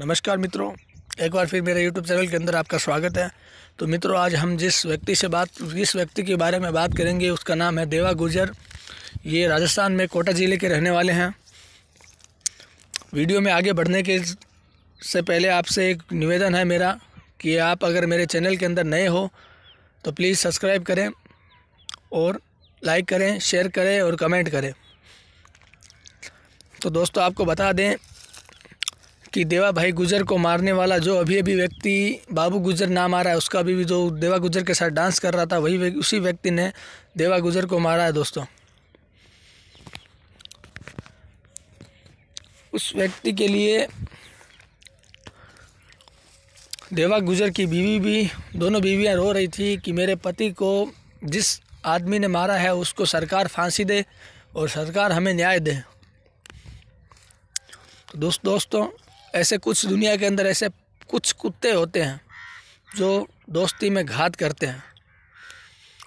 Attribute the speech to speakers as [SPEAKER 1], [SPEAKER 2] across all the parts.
[SPEAKER 1] नमस्कार मित्रों एक बार फिर मेरे YouTube चैनल के अंदर आपका स्वागत है तो मित्रों आज हम जिस व्यक्ति से बात जिस व्यक्ति के बारे में बात करेंगे उसका नाम है देवा गुजर ये राजस्थान में कोटा ज़िले के रहने वाले हैं वीडियो में आगे बढ़ने के से पहले आपसे एक निवेदन है मेरा कि आप अगर मेरे चैनल के अंदर नए हो तो प्लीज़ सब्सक्राइब करें और लाइक करें शेयर करें और कमेंट करें तो दोस्तों आपको बता दें कि देवा भाई गुजर को मारने वाला जो अभी अभी व्यक्ति बाबू गुजर नाम आ रहा है उसका अभी भी जो देवा गुजर के साथ डांस कर रहा था वही उसी व्यक्ति ने देवा गुजर को मारा है दोस्तों उस व्यक्ति के लिए देवा गुजर की बीवी भी दोनों बीवियां रो रही थी कि मेरे पति को जिस आदमी ने मारा है उसको सरकार फांसी दे और सरकार हमें न्याय दे तो दोस्त दोस्तों ऐसे कुछ दुनिया के अंदर ऐसे कुछ कुत्ते होते हैं जो दोस्ती में घात करते हैं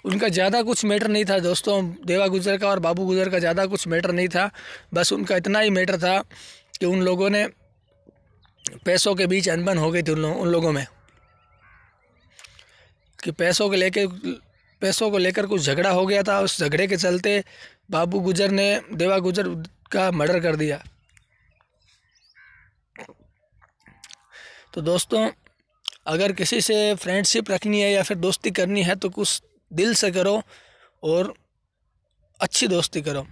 [SPEAKER 1] उनका ज़्यादा कुछ मैटर नहीं था दोस्तों देवा गुजर का और बाबू गुजर का ज़्यादा कुछ मैटर नहीं था बस उनका इतना ही मैटर था कि उन लोगों ने पैसों के बीच अनबन हो गई थी उन, लो, उन लोगों में कि पैसों के लेकर पैसों को लेकर कुछ झगड़ा हो गया था उस झगड़े के चलते बाबू गुजर ने देवा गुजर का मर्डर कर दिया तो दोस्तों अगर किसी से फ्रेंडशिप रखनी है या फिर दोस्ती करनी है तो कुछ दिल से करो और अच्छी दोस्ती करो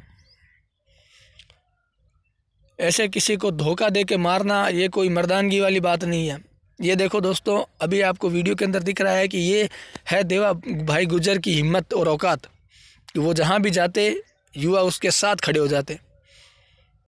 [SPEAKER 1] ऐसे किसी को धोखा दे के मारना ये कोई मर्दानगी वाली बात नहीं है ये देखो दोस्तों अभी आपको वीडियो के अंदर दिख रहा है कि ये है देवा भाई गुजर की हिम्मत और औकात कि वो जहाँ भी जाते युवा उसके साथ खड़े हो जाते